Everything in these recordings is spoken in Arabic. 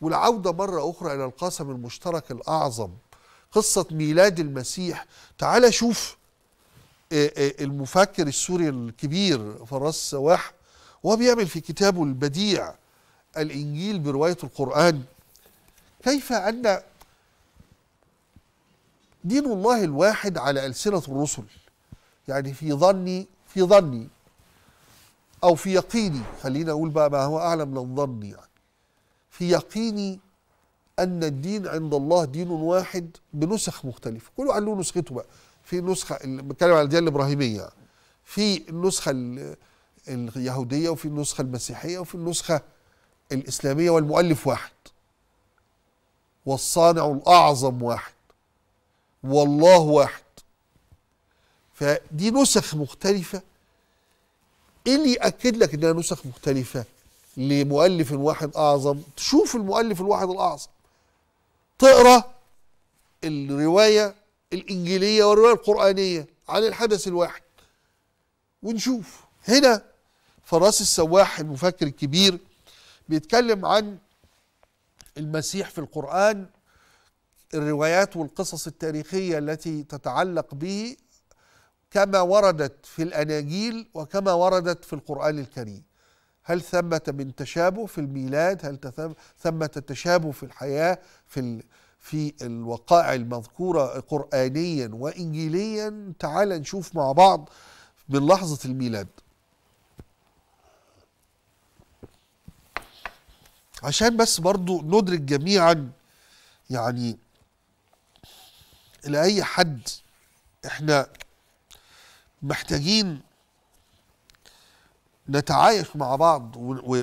والعودة مرة أخرى إلى القاسم المشترك الأعظم قصة ميلاد المسيح تعال شوف آه، آه، المفكر السوري الكبير فراس سواح وهو بيعمل في كتابه البديع الإنجيل برواية القرآن كيف أن دين الله الواحد على ألسنة الرسل يعني في ظني في ظني أو في يقيني خلينا أقول بقى ما هو أعلم من الظن يعني في يقيني أن الدين عند الله دين واحد بنسخ مختلفة كله قال له نسخته بقى في نسخة بتكلم على الديانة الإبراهيمية يعني. في النسخة اليهودية وفي النسخة المسيحية وفي النسخة الإسلامية والمؤلف واحد والصانع الأعظم واحد والله واحد فدي نسخ مختلفة إيه اللي يأكد لك إنها نسخ مختلفة لمؤلف واحد اعظم تشوف المؤلف الواحد الاعظم تقرا الروايه الانجيليه والروايه القرانيه عن الحدث الواحد ونشوف هنا فراس السواح المفكر الكبير بيتكلم عن المسيح في القرآن الروايات والقصص التاريخية التي تتعلق به كما وردت في الأناجيل وكما وردت في القرآن الكريم هل ثمة من تشابه في الميلاد هل ثمة تشابه في الحياة في ال في الوقائع المذكورة قرآنيا وإنجيليا تعال نشوف مع بعض من لحظة الميلاد عشان بس برضو ندرك جميعا يعني لأي حد احنا محتاجين نتعايش مع بعض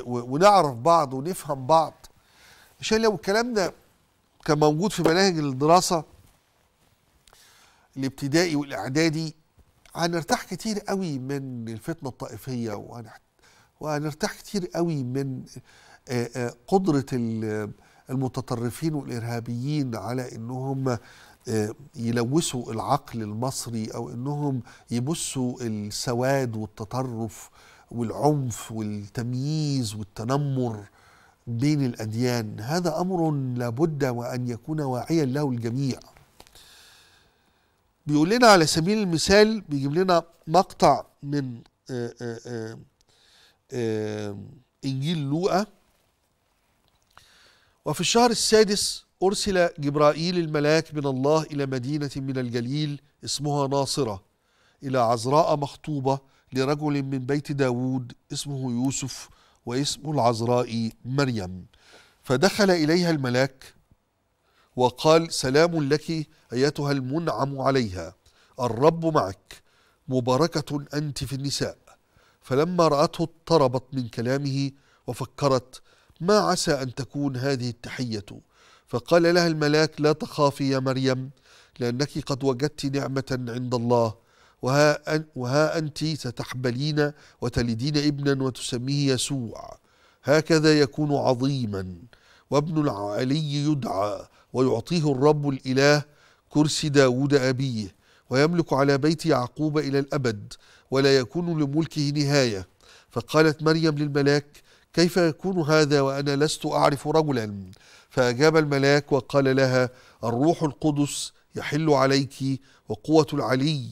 ونعرف بعض ونفهم بعض عشان لو الكلام ده كان موجود في مناهج الدراسة الابتدائي والإعدادي هنرتاح كتير قوي من الفتنة الطائفية وهنرتاح كتير قوي من آه، آه، قدرة المتطرفين والإرهابيين على إنهم آه، يلوثوا العقل المصري أو إنهم يبصوا السواد والتطرف والعنف والتمييز والتنمر بين الأديان هذا أمر لابد وأن يكون واعيا له الجميع بيقول لنا على سبيل المثال بيجيب لنا مقطع من آه، آه، آه، إنجيل لوقا وفي الشهر السادس أرسل جبرائيل الملاك من الله إلى مدينة من الجليل اسمها ناصرة إلى عذراء مخطوبة لرجل من بيت داود اسمه يوسف واسم العذراء مريم فدخل إليها الملاك وقال سلام لك أيتها المنعم عليها الرب معك مباركة أنت في النساء فلما رأته اضطربت من كلامه وفكرت ما عسى أن تكون هذه التحية فقال لها الملاك لا تخافي يا مريم لأنك قد وجدت نعمة عند الله وها, وها أنت ستحبلين وتلدين ابنا وتسميه يسوع هكذا يكون عظيما وابن العلي يدعى ويعطيه الرب الإله كرسي داود أبيه ويملك على بيت يعقوب إلى الأبد ولا يكون لملكه نهاية فقالت مريم للملاك كيف يكون هذا وأنا لست أعرف رجلا فأجاب الملاك وقال لها الروح القدس يحل عليك وقوة العلي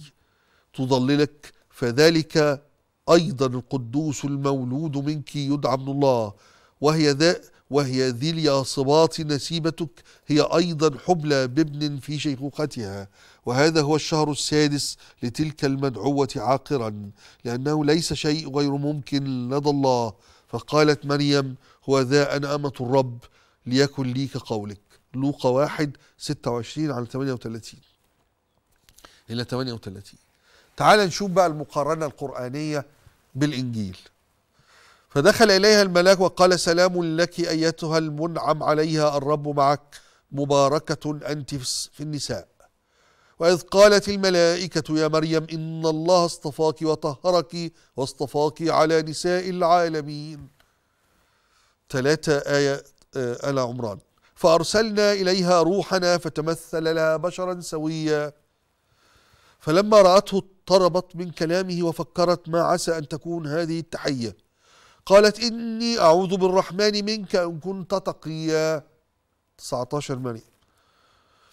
تضللك فذلك أيضا القدوس المولود منك يدعى من الله وهي ذا وهي ذي الياصبات نسيبتك هي أيضا حبلى بابن في شيخوختها وهذا هو الشهر السادس لتلك المدعوة عاقرا لأنه ليس شيء غير ممكن لدى الله فقالت مريم هو ذا أنا أمة الرب ليكن لي كقولك لوقا واحد 26 على 38 إلى 38 تعال نشوف بقى المقارنة القرآنية بالإنجيل فدخل إليها الملاك وقال سلام لك أيتها المنعم عليها الرب معك مباركة أنت في النساء وإذ قالت الملائكة يا مريم إن الله اصطفاك وطهرك واصطفاك على نساء العالمين ثلاثة آية آه، آل عمران فأرسلنا إليها روحنا فتمثل لها بشرا سويا فلما رأته اقتربت من كلامه وفكرت ما عسى أن تكون هذه التحية قالت إني أعوذ بالرحمن منك إن كنت تقيا 19 مريم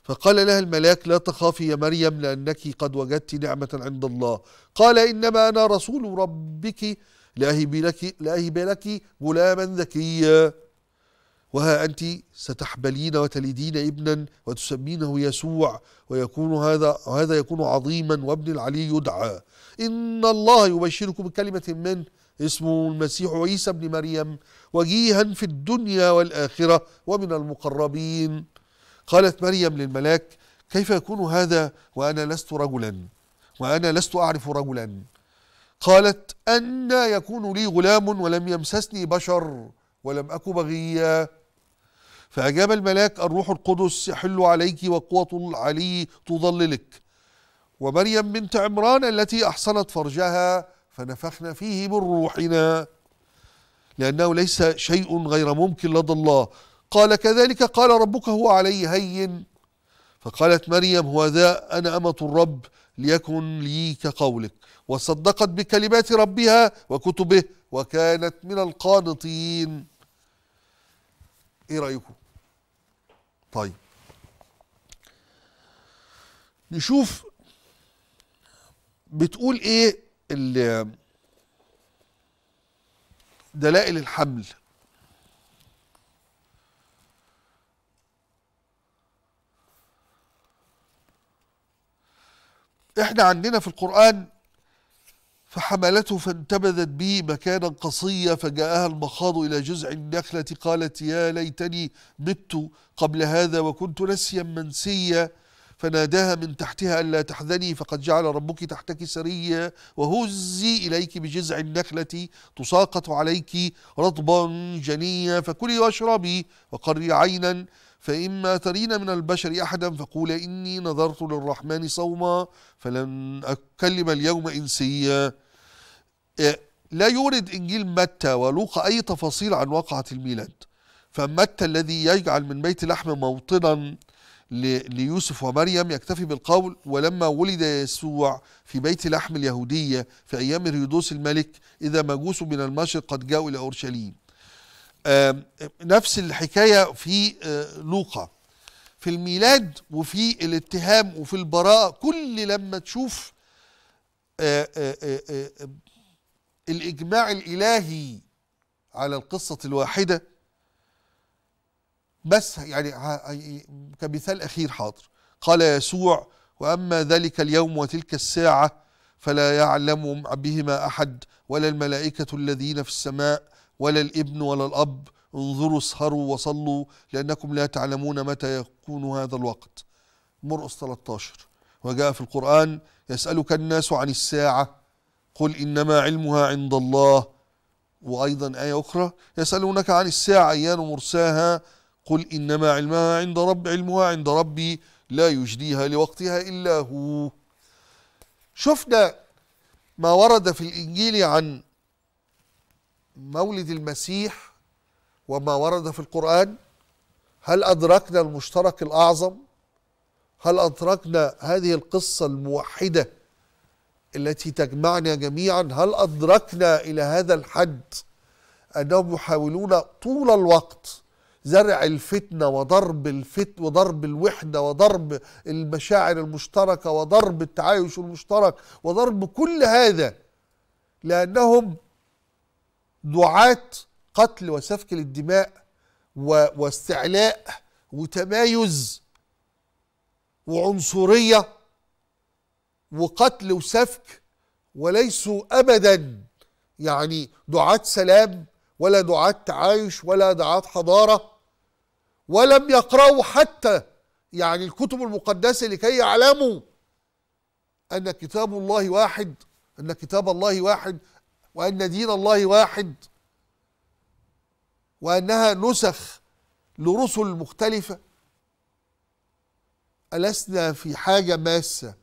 فقال لها الملاك لا تخافي يا مريم لأنك قد وجدت نعمة عند الله قال إنما أنا رسول ربك لأهب لك, لأهب لك غلاما ذكيا وها أنت ستحبلين وتلدين ابنا وتسمينه يسوع ويكون هذا وهذا يكون عظيما وابن العلي يدعى إن الله يبشركم بكلمة من اسمه المسيح عيسى بن مريم وجيها في الدنيا والآخرة ومن المقربين قالت مريم للملاك كيف يكون هذا وأنا لست رجلا وأنا لست أعرف رجلا قالت أن يكون لي غلام ولم يمسسني بشر ولم أك بغيا فأجاب الملاك الروح القدس يحل عليك وقوة العلي تظللك ومريم بنت عمران التي أحصنت فرجها فنفخنا فيه من روحنا لأنه ليس شيء غير ممكن لدى الله قال كذلك قال ربك هو علي هين فقالت مريم هو ذا أنا أمة الرب ليكن لي كقولك وصدقت بكلمات ربها وكتبه وكانت من القانطين ايه رايكم طيب نشوف بتقول ايه دلائل الحمل احنا عندنا في القرآن فحملته فانتبذت به مكانا قصيا فجاءها المخاض إلى جذع النخلة قالت يا ليتني مت قبل هذا وكنت نسيا منسيا فناداها من تحتها ألا تحزني فقد جعل ربك تحتك سريا وهزي إليك بجذع النخلة تساقط عليك رطبا جنيا فكلي واشربي وقري عينا فإما ترين من البشر أحدا فقول إني نظرت للرحمن صوما فلن أكلم اليوم إنسيا إيه، لا يورد إنجيل متى ولوقا أي تفاصيل عن واقعة الميلاد فمتى الذي يجعل من بيت لحم موطنا ليوسف ومريم يكتفي بالقول ولما ولد يسوع في بيت لحم اليهودية في أيام هيرودوس الملك إذا مجوس من المشرق قد جاءوا إلى أورشليم نفس الحكاية في آه، لوقا في الميلاد وفي الاتهام وفي البراءة كل لما تشوف آه، آه، الإجماع الإلهي على القصة الواحدة بس يعني كمثال أخير حاضر قال يسوع وأما ذلك اليوم وتلك الساعة فلا يعلم بهما أحد ولا الملائكة الذين في السماء ولا الابن ولا الأب انظروا اسهروا وصلوا لأنكم لا تعلمون متى يكون هذا الوقت مرقس 13 وجاء في القرآن يسألك الناس عن الساعة قل إنما علمها عند الله وأيضا آية أخرى يسألونك عن الساعة أيان مرساها قل إنما علمها عند رب علمها عند ربي لا يجديها لوقتها إلا هو شفنا ما ورد في الإنجيل عن مولد المسيح وما ورد في القرآن هل أدركنا المشترك الأعظم هل أدركنا هذه القصة الموحدة التي تجمعنا جميعا هل أدركنا إلى هذا الحد أنهم يحاولون طول الوقت زرع الفتنة وضرب الفت وضرب الوحدة وضرب المشاعر المشتركة وضرب التعايش المشترك وضرب كل هذا لأنهم دعاة قتل وسفك للدماء واستعلاء وتمايز وعنصرية وقتل وسفك وليسوا ابدا يعني دعاة سلام ولا دعاة تعايش ولا دعاة حضارة ولم يقرأوا حتى يعني الكتب المقدسة لكي يعلموا أن كتاب الله واحد أن كتاب الله واحد وأن دين الله واحد وأنها نسخ لرسل مختلفة ألسنا في حاجة ماسة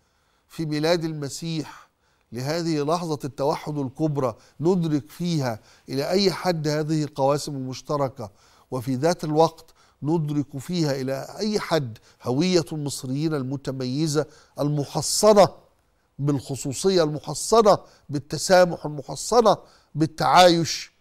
في ميلاد المسيح لهذه لحظة التوحد الكبرى ندرك فيها إلى أي حد هذه القواسم المشتركة وفي ذات الوقت ندرك فيها إلى أي حد هوية المصريين المتميزة المحصنة بالخصوصية المحصنة بالتسامح المحصنة بالتعايش